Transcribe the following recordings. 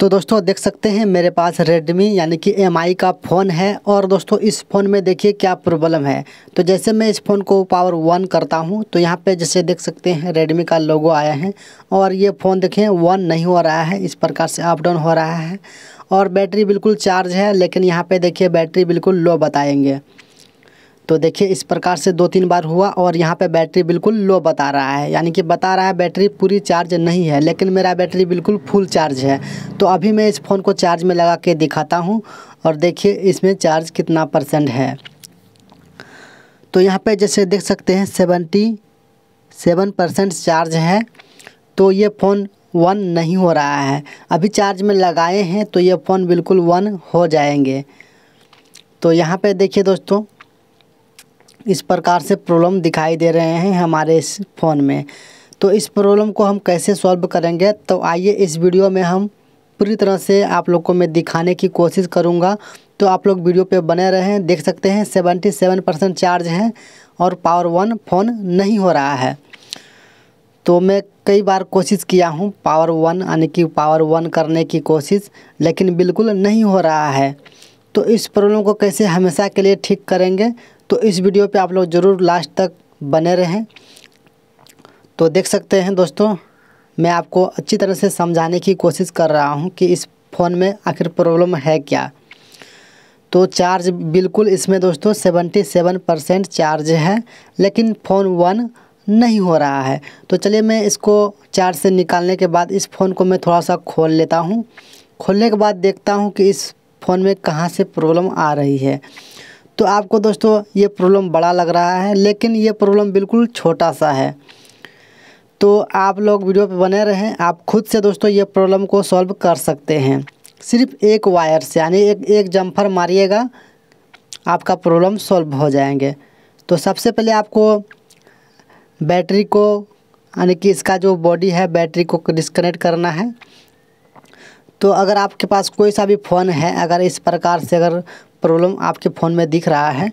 तो दोस्तों देख सकते हैं मेरे पास Redmi यानी कि एम का फ़ोन है और दोस्तों इस फ़ोन में देखिए क्या प्रॉब्लम है तो जैसे मैं इस फ़ोन को पावर वन करता हूं तो यहां पे जैसे देख सकते हैं Redmi का लोगो आया है और ये फ़ोन देखें वन नहीं हो रहा है इस प्रकार से अप डाउन हो रहा है और बैटरी बिल्कुल चार्ज है लेकिन यहाँ पर देखिए बैटरी बिल्कुल लो बताएँगे तो देखिए इस प्रकार से दो तीन बार हुआ और यहाँ पे बैटरी बिल्कुल लो बता रहा है यानी कि बता रहा है बैटरी पूरी चार्ज नहीं है लेकिन मेरा बैटरी बिल्कुल फुल चार्ज है तो अभी मैं इस फ़ोन को चार्ज में लगा के दिखाता हूँ और देखिए इसमें चार्ज कितना परसेंट है तो यहाँ पर जैसे देख सकते हैं सेवेंटी सेवन परसेंट चार्ज है तो ये फ़ोन वन नहीं हो रहा है अभी चार्ज में लगाए हैं तो ये फ़ोन बिल्कुल वन हो जाएंगे तो यहाँ पे देखिए दोस्तों इस प्रकार से प्रॉब्लम दिखाई दे रहे हैं हमारे इस फ़ोन में तो इस प्रॉब्लम को हम कैसे सॉल्व करेंगे तो आइए इस वीडियो में हम पूरी तरह से आप लोग को मैं दिखाने की कोशिश करूँगा तो आप लोग वीडियो पे बने रहें देख सकते हैं सेवेंटी सेवन परसेंट चार्ज है और पावर वन फ़ोन नहीं हो रहा है तो मैं कई बार कोशिश किया हूँ पावर वन यानी कि पावर वन करने की कोशिश लेकिन बिल्कुल नहीं हो रहा है तो इस प्रॉब्लम को कैसे हमेशा के लिए ठीक करेंगे तो इस वीडियो पे आप लोग ज़रूर लास्ट तक बने रहें तो देख सकते हैं दोस्तों मैं आपको अच्छी तरह से समझाने की कोशिश कर रहा हूँ कि इस फ़ोन में आखिर प्रॉब्लम है क्या तो चार्ज बिल्कुल इसमें दोस्तों सेवेंटी सेवन परसेंट चार्ज है लेकिन फ़ोन वन नहीं हो रहा है तो चलिए मैं इसको चार्ज से निकालने के बाद इस फ़ोन को मैं थोड़ा सा खोल लेता हूँ खोलने के बाद देखता हूँ कि इस फ़ोन में कहाँ से प्रॉब्लम आ रही है तो आपको दोस्तों ये प्रॉब्लम बड़ा लग रहा है लेकिन ये प्रॉब्लम बिल्कुल छोटा सा है तो आप लोग वीडियो पे बने रहें आप खुद से दोस्तों ये प्रॉब्लम को सॉल्व कर सकते हैं सिर्फ एक वायर से यानी एक एक जम्फर मारिएगा आपका प्रॉब्लम सॉल्व हो जाएंगे तो सबसे पहले आपको बैटरी को यानी कि इसका जो बॉडी है बैटरी को डिस्कनेक्ट करना है तो अगर आपके पास कोई सा भी फ़ोन है अगर इस प्रकार से अगर प्रॉब्लम आपके फ़ोन में दिख रहा है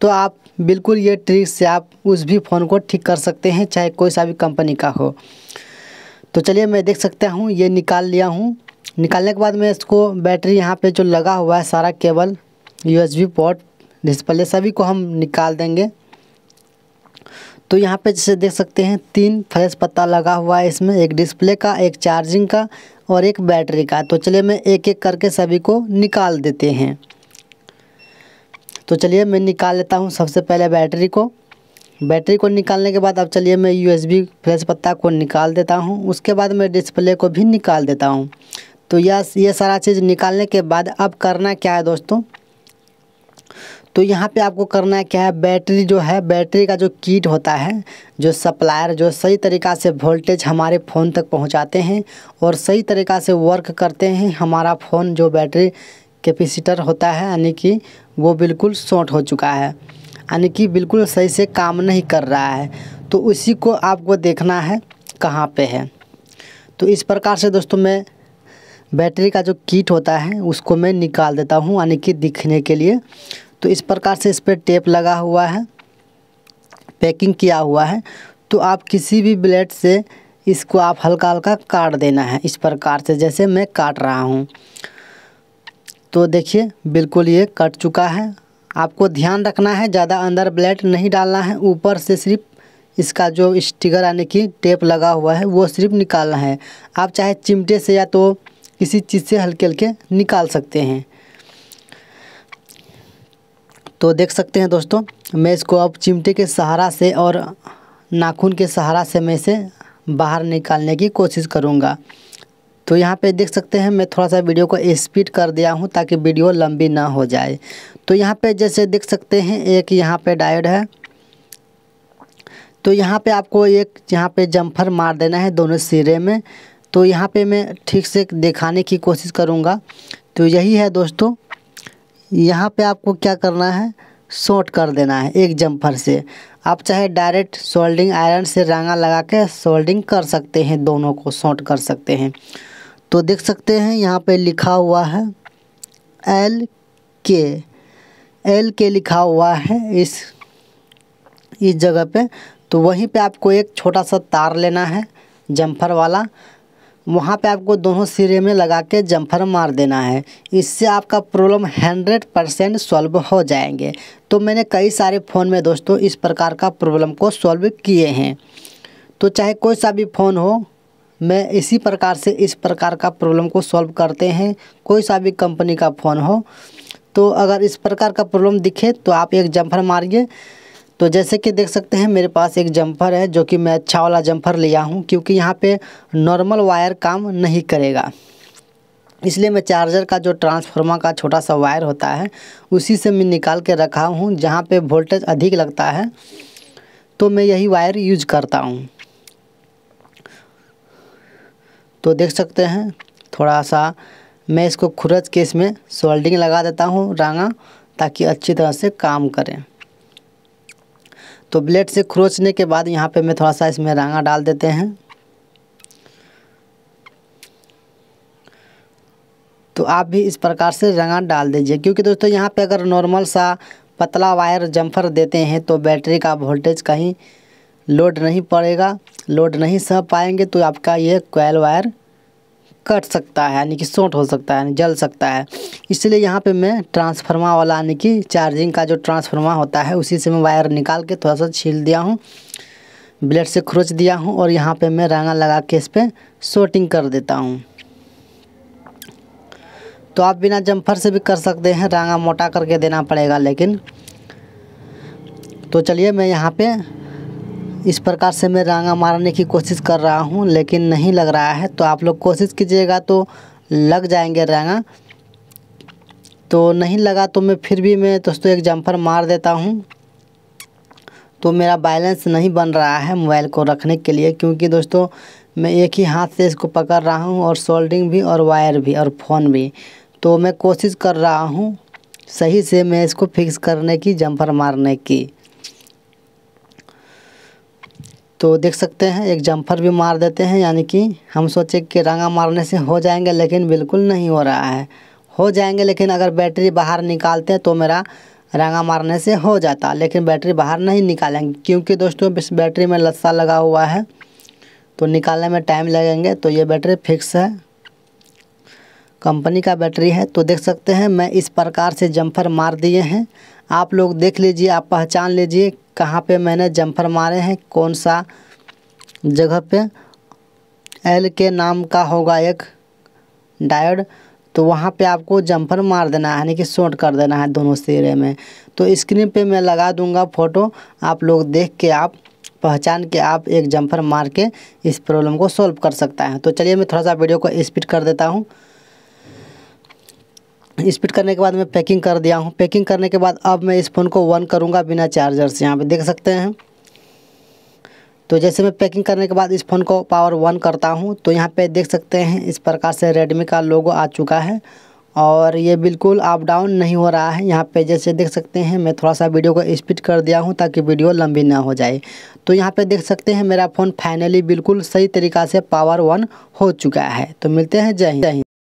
तो आप बिल्कुल ये ट्रिक से आप उस भी फ़ोन को ठीक कर सकते हैं चाहे कोई सा भी कंपनी का हो तो चलिए मैं देख सकता हूँ ये निकाल लिया हूँ निकालने के बाद मैं इसको बैटरी यहाँ पे जो लगा हुआ है सारा केबल यूएसबी पोर्ट डिस्प्ले सभी को हम निकाल देंगे तो यहाँ पे जैसे देख सकते हैं तीन फ्रेश पत्ता लगा हुआ है इसमें एक डिस्प्ले का एक चार्जिंग का और एक बैटरी का तो चलिए मैं एक एक करके सभी को निकाल देते हैं तो चलिए मैं निकाल लेता हूँ सबसे पहले बैटरी को बैटरी को निकालने के बाद अब चलिए मैं यूएसबी एस पत्ता को निकाल देता हूँ उसके बाद मैं डिस्प्ले को भी निकाल देता हूँ तो यह ये सारा चीज़ निकालने के बाद अब करना क्या है दोस्तों तो यहाँ पे आपको करना है क्या है बैटरी जो है बैटरी का जो किट होता है जो सप्लायर जो सही तरीक़ा से वोल्टेज हमारे फ़ोन तक पहुँचाते हैं और सही तरीक़ा से वर्क करते हैं हमारा फ़ोन जो बैटरी कैपेसिटर होता है यानी कि वो बिल्कुल शॉर्ट हो चुका है यानी कि बिल्कुल सही से काम नहीं कर रहा है तो उसी को आपको देखना है कहाँ पे है तो इस प्रकार से दोस्तों मैं बैटरी का जो किट होता है उसको मैं निकाल देता हूँ यानी कि दिखने के लिए तो इस प्रकार से इस पर टेप लगा हुआ है पैकिंग किया हुआ है तो आप किसी भी ब्लेड से इसको आप हल्का हल्का काट देना है इस प्रकार से जैसे मैं काट रहा हूँ तो देखिए बिल्कुल ये कट चुका है आपको ध्यान रखना है ज़्यादा अंदर ब्लेड नहीं डालना है ऊपर से सिर्फ इसका जो स्टिकर आने की टेप लगा हुआ है वो सिर्फ निकालना है आप चाहे चिमटे से या तो किसी चीज़ से हल्के हल्के निकाल सकते हैं तो देख सकते हैं दोस्तों मैं इसको अब चिमटे के सहारा से और नाखून के सहारा से मैं इसे बाहर निकालने की कोशिश करूँगा तो यहाँ पे देख सकते हैं मैं थोड़ा सा वीडियो को स्पीड कर दिया हूँ ताकि वीडियो लंबी ना हो जाए तो यहाँ पे जैसे देख सकते हैं एक यहाँ पे डायड है तो यहाँ पे आपको एक यहाँ पे जम्फर मार देना है दोनों सिरे में तो यहाँ पे मैं ठीक से दिखाने की कोशिश करूँगा तो यही है दोस्तों यहाँ पे आपको क्या करना है शॉर्ट कर देना है एक जम्फर से आप चाहे डायरेक्ट सोल्डिंग आयरन से रंगा लगा के सोल्डिंग कर सकते हैं दोनों को शॉर्ट कर सकते हैं तो देख सकते हैं यहाँ पे लिखा हुआ है एल के एल के लिखा हुआ है इस इस जगह पे तो वहीं पे आपको एक छोटा सा तार लेना है जम्फर वाला वहाँ पे आपको दोनों सिरे में लगा के जम्फर मार देना है इससे आपका प्रॉब्लम हंड्रेड परसेंट सॉल्व हो जाएंगे तो मैंने कई सारे फ़ोन में दोस्तों इस प्रकार का प्रॉब्लम को सॉल्व किए हैं तो चाहे कोई सा भी फ़ोन हो मैं इसी प्रकार से इस प्रकार का प्रॉब्लम को सॉल्व करते हैं कोई सा भी कंपनी का फ़ोन हो तो अगर इस प्रकार का प्रॉब्लम दिखे तो आप एक जम्फर मारिए तो जैसे कि देख सकते हैं मेरे पास एक जम्फर है जो कि मैं अच्छा वाला जम्फर लिया हूँ क्योंकि यहाँ पे नॉर्मल वायर काम नहीं करेगा इसलिए मैं चार्जर का जो ट्रांसफार्मर का छोटा सा वायर होता है उसी से मैं निकाल के रखा हूँ जहाँ पे वोल्टेज अधिक लगता है तो मैं यही वायर यूज करता हूँ तो देख सकते हैं थोड़ा सा मैं इसको खुरच के इसमें सोल्डिंग लगा देता हूँ रंगा ताकि अच्छी तरह से काम करें तो ब्लेड से खरोचने के बाद यहाँ पे मैं थोड़ा सा इसमें रंगा डाल देते हैं तो आप भी इस प्रकार से रंगा डाल दीजिए क्योंकि दोस्तों यहाँ पे अगर नॉर्मल सा पतला वायर जम्फर देते हैं तो बैटरी का वोल्टेज कहीं लोड नहीं पड़ेगा लोड नहीं सह पाएंगे तो आपका ये कोयल वायर कट सकता है यानी कि शॉर्ट हो सकता है जल सकता है इसलिए यहाँ पे मैं ट्रांसफार्मा वाला यानी कि चार्जिंग का जो ट्रांसफार्मा होता है उसी से मैं वायर निकाल के थोड़ा सा छील दिया हूँ ब्लेड से खरोच दिया हूँ और यहाँ पे मैं रंगा लगा के इस पर शॉर्टिंग कर देता हूँ तो आप बिना जम्फर से भी कर सकते हैं रंगा मोटा करके देना पड़ेगा लेकिन तो चलिए मैं यहाँ पे इस प्रकार से मैं रंगा मारने की कोशिश कर रहा हूँ लेकिन नहीं लग रहा है तो आप लोग कोशिश कीजिएगा तो लग जाएंगे रंगा तो नहीं लगा तो मैं फिर भी मैं दोस्तों एक जंपर मार देता हूँ तो मेरा बैलेंस नहीं बन रहा है मोबाइल को रखने के लिए क्योंकि दोस्तों मैं एक ही हाथ से इसको पकड़ रहा हूँ और सोल्डिंग भी और वायर भी और फ़ोन भी तो मैं कोशिश कर रहा हूँ सही से मैं इसको फिक्स करने की जंपर मारने की तो देख सकते हैं एक जम्फर भी मार देते हैं यानी कि हम सोचे कि रंगा मारने से हो जाएंगे लेकिन बिल्कुल नहीं हो रहा है हो जाएंगे लेकिन अगर बैटरी बाहर निकालते हैं तो मेरा रंगा मारने से हो जाता लेकिन बैटरी बाहर नहीं निकालेंगे क्योंकि दोस्तों इस बैटरी में लस्सा लगा हुआ है तो निकालने में टाइम लगेंगे तो ये बैटरी फिक्स है कंपनी का बैटरी है तो देख सकते हैं मैं इस प्रकार से जम्फर मार दिए हैं आप लोग देख लीजिए आप पहचान लीजिए कहाँ पे मैंने जंपर मारे हैं कौन सा जगह पे एल के नाम का होगा एक डायोड तो वहाँ पे आपको जंपर मार देना है यानी कि शॉर्ट कर देना है दोनों सिरे में तो स्क्रीन पे मैं लगा दूंगा फ़ोटो आप लोग देख के आप पहचान के आप एक जंपर मार के इस प्रॉब्लम को सॉल्व कर सकता है तो चलिए मैं थोड़ा सा वीडियो को स्पीड कर देता हूँ स्पीड करने के बाद मैं पैकिंग कर दिया हूँ पैकिंग करने के बाद अब मैं इस फ़ोन को वन करूँगा बिना चार्जर से यहाँ पे देख सकते हैं तो जैसे मैं पैकिंग करने के बाद इस फ़ोन को पावर वन करता हूँ तो यहाँ पे देख सकते हैं इस प्रकार से रेडमी का लोगो आ चुका है और ये बिल्कुल अप डाउन नहीं हो रहा है यहाँ पे जैसे देख सकते हैं मैं थोड़ा सा वीडियो को स्पीड कर दिया हूँ ताकि वीडियो लंबी ना हो जाए तो यहाँ पे देख सकते हैं मेरा फ़ोन फाइनली बिल्कुल सही तरीका से पावर वन हो चुका है तो मिलते हैं जय हिंद